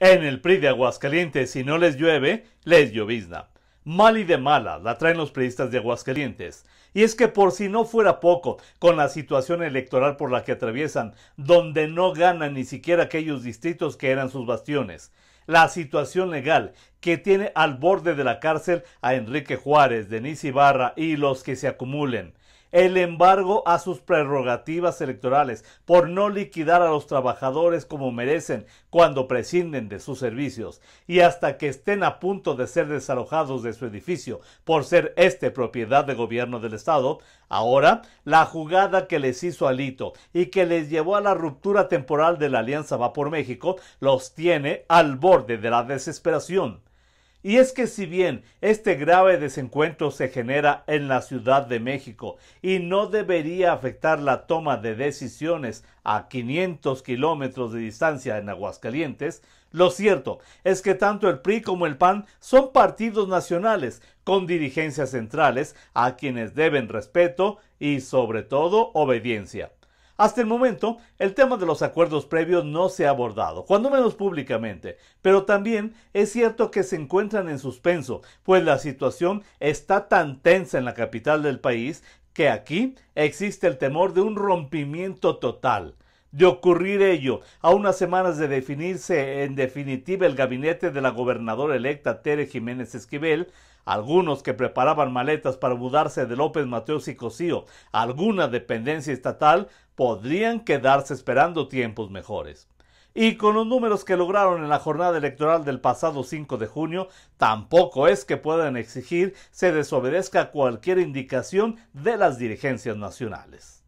En el PRI de Aguascalientes, si no les llueve, les llovizna. Mal y de mala la traen los priistas de Aguascalientes. Y es que por si no fuera poco, con la situación electoral por la que atraviesan, donde no ganan ni siquiera aquellos distritos que eran sus bastiones, la situación legal que tiene al borde de la cárcel a Enrique Juárez, Denise Ibarra y los que se acumulen, el embargo a sus prerrogativas electorales por no liquidar a los trabajadores como merecen cuando prescinden de sus servicios y hasta que estén a punto de ser desalojados de su edificio por ser este propiedad de gobierno del Estado, ahora la jugada que les hizo Alito y que les llevó a la ruptura temporal de la Alianza Va por México los tiene al borde de la desesperación. Y es que si bien este grave desencuentro se genera en la Ciudad de México y no debería afectar la toma de decisiones a 500 kilómetros de distancia en Aguascalientes, lo cierto es que tanto el PRI como el PAN son partidos nacionales con dirigencias centrales a quienes deben respeto y sobre todo obediencia. Hasta el momento, el tema de los acuerdos previos no se ha abordado, cuando menos públicamente, pero también es cierto que se encuentran en suspenso, pues la situación está tan tensa en la capital del país que aquí existe el temor de un rompimiento total, de ocurrir ello, a unas semanas de definirse en definitiva el gabinete de la gobernadora electa Tere Jiménez Esquivel, algunos que preparaban maletas para mudarse de López Mateos y Cosío a alguna dependencia estatal podrían quedarse esperando tiempos mejores. Y con los números que lograron en la jornada electoral del pasado 5 de junio, tampoco es que puedan exigir se desobedezca cualquier indicación de las dirigencias nacionales.